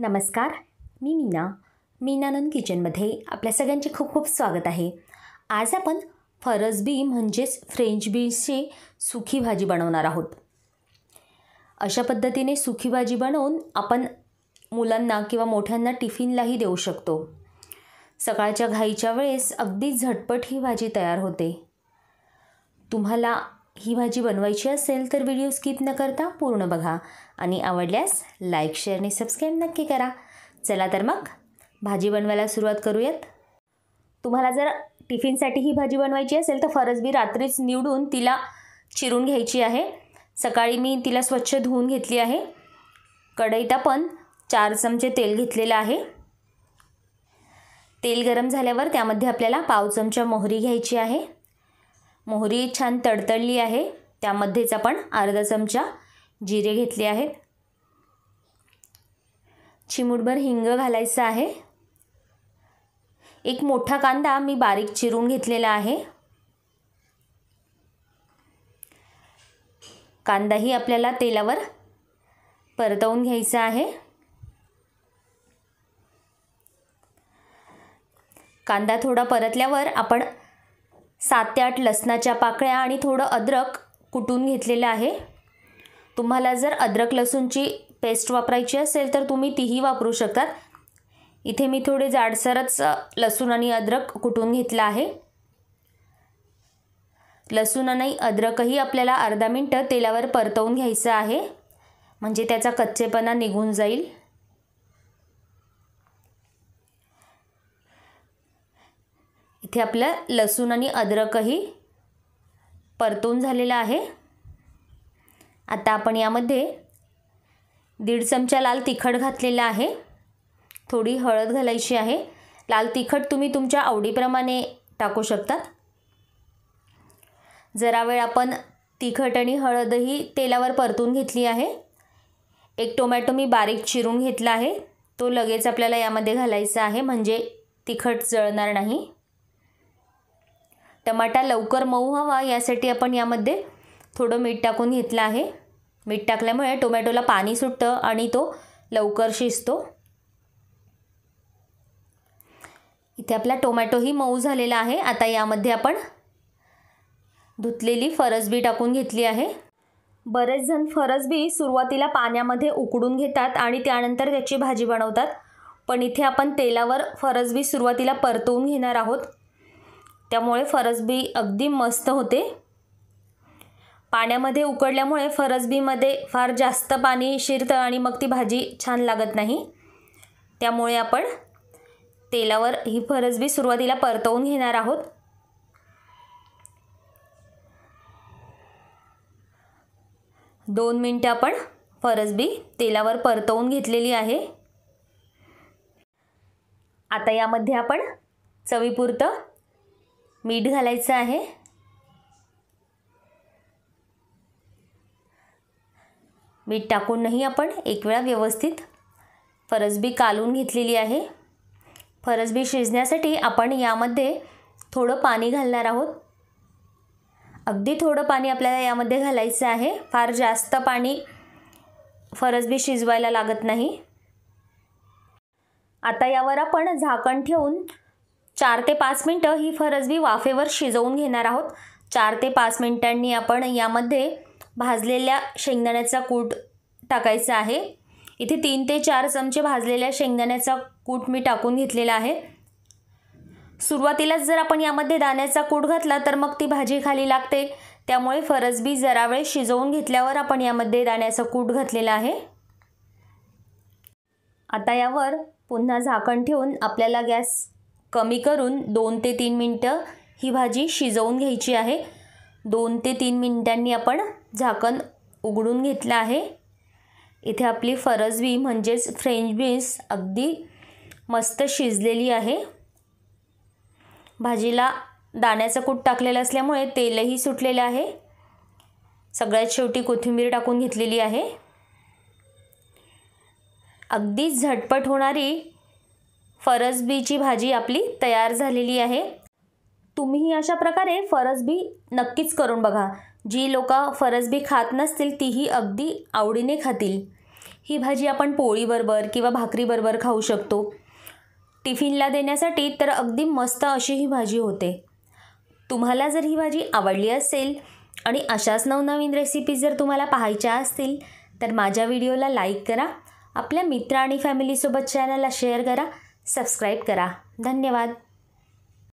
नमस्कार मी मीना मीनानंद किचनमध्ये आपल्या सगळ्यांचे खूप खूप स्वागत आहे आज आपण फरसबी म्हणजेच फ्रेंच बीन्सची सुखी भाजी बनवणार आहोत अशा पद्धतीने सुखी भाजी बनवून आपण मुलांना किंवा मोठ्यांना टिफिनलाही देऊ शकतो सकाळच्या घाईच्या वेळेस अगदी झटपट ही भाजी तयार होते तुम्हाला ही भाजी बनवायची असेल तर व्हिडिओ स्किप न करता पूर्ण बघा आणि आवडल्यास लाईक शेअर आणि सबस्क्राईब नक्की करा चला तर मग भाजी बनवायला सुरुवात करूयात तुम्हाला जर टिफिनसाठी ही भाजी बनवायची असेल तर फरसबी रात्रीच निवडून तिला चिरून घ्यायची आहे सकाळी मी तिला स्वच्छ धुवून घेतली आहे कढईत आपण चार चमचे तेल घेतलेलं आहे तेल गरम झाल्यावर त्यामध्ये आपल्याला पाव चमचा मोहरी घ्यायची आहे मोहरी छान तडतडली आहे त्यामध्येच आपण अर्धा चमचा जिरे घेतले आहेत चिमूटभर हिंग घालायचं आहे एक मोठा कांदा मी बारीक चिरून घेतलेला आहे कांदाही आपल्याला तेलावर परतवून घ्यायचा आहे कांदा थोडा परतल्यावर आपण सात ते आठ लसणाच्या पाकळ्या आणि थोडं अद्रक कुटून घेतलेलं आहे तुम्हाला जर अद्रक लसूणची पेस्ट वापरायची असेल तर तुम्ही तीही वापरू शकतात इथे मी थोडे जाडसरच लसूण आणि अद्रक कुटून घेतलं आहे लसूण आणि अद्रकही आपल्याला अर्धा मिनटं तेलावर परतवून घ्यायचं आहे म्हणजे त्याचा कच्चेपणा निघून जाईल इथे आपलं लसूण आणि अद्रकही परतून झालेलं आहे आता आपण यामध्ये दीड चमचा लाल तिखट घातलेला आहे थोडी हळद घालायची आहे लाल तिखट तुम्ही तुमच्या आवडीप्रमाणे टाकू शकतात जरा वेळ आपण तिखट आणि हळदही तेलावर परतून घेतली आहे एक टोमॅटो मी बारीक चिरून घेतला आहे तो लगेच आपल्याला यामध्ये घालायचा आहे म्हणजे तिखट जळणार नाही टमाटा लवकर मऊ हवा यासाठी आपण यामध्ये थोडं मीठ टाकून घेतलं आहे मीठ टाकल्यामुळे टोमॅटोला पाणी सुटतं आणि तो लवकर शिजतो इथे आपला टोमॅटोही मऊ झालेला आहे आता यामध्ये आपण धुतलेली फरसबी टाकून घेतली आहे बरेच जण फरसबी सुरुवातीला पाण्यामध्ये उकडून घेतात आणि त्यानंतर त्याची भाजी बनवतात पण इथे आपण तेलावर फरसबी सुरुवातीला परतवून घेणार आहोत त्यामुळे फरसबी अगदी मस्त होते पाण्यामध्ये उकडल्यामुळे फरसबीमध्ये फार जास्त पाणी शिरतं आणि मग ती भाजी छान लागत नाही त्यामुळे आपण तेलावर ही फरसबी सुरुवातीला परतवून घेणार आहोत दोन मिनटं आपण फरसबी तेलावर परतवून घेतलेली आहे आता यामध्ये आपण चवीपुरतं मीठ घालायचं आहे मीठ टाकूनही आपण एक वेळा व्यवस्थित फरसबी कालून घेतलेली आहे फरसबी शिजण्यासाठी आपण यामध्ये थोडं पाणी घालणार आहोत अगदी थोडं पाणी आपल्याला यामध्ये घालायचं आहे फार जास्त पाणी फरसबी शिजवायला लागत नाही आता यावर आपण झाकण ठेवून चार ते पाच मिनटं ही फरसबी वाफेवर शिजवून घेणार आहोत चार ते पाच मिनटांनी आपण यामध्ये भाजलेल्या शेंगदाण्याचा कूट टाकायचा आहे इथे तीन ते चार चमचे भाजलेल्या शेंगदाण्याचा कूट मी टाकून घेतलेला आहे सुरुवातीलाच जर आपण यामध्ये दाण्याचा कूट घातला तर मग ती भाजी खाली लागते त्यामुळे फरसबी जरा वेळ शिजवून घेतल्यावर आपण यामध्ये दाण्याचा कूट घातलेला आहे आता यावर पुन्हा झाकण ठेवून आपल्याला गॅस कमी करून दोन ते तीन मिनटं ही भाजी शिजवून घ्यायची आहे दोन ते तीन मिनटांनी आपण झाकण उघडून घेतलं आहे इथे आपली फरजबी म्हणजेच फ्रेंच बीन्स अगदी मस्त शिजलेली आहे भाजीला दाण्याचं कूट टाकलेलं असल्यामुळे तेलही सुटलेलं आहे सगळ्यात शेवटी कोथिंबीर टाकून घेतलेली आहे अगदी झटपट होणारी फरसबीची भाजी आपली तयार झालेली आहे तुम्ही अशा प्रकारे फरसबी नक्कीच करून बघा जी लोक फरसबी खात नसतील तीही अगदी आवडीने खातील ही भाजी आपण पोळीबरोबर किंवा भाकरीबरोबर खाऊ शकतो टिफिनला देण्यासाठी तर अगदी मस्त अशी ही भाजी होते तुम्हाला जर ही भाजी आवडली असेल आणि अशाच नवनवीन रेसिपीज जर तुम्हाला पाहायच्या असतील तर माझ्या व्हिडिओला लाईक करा आपल्या मित्र आणि फॅमिलीसोबत चॅनलला शेअर करा सबस्क्राईब करा धन्यवाद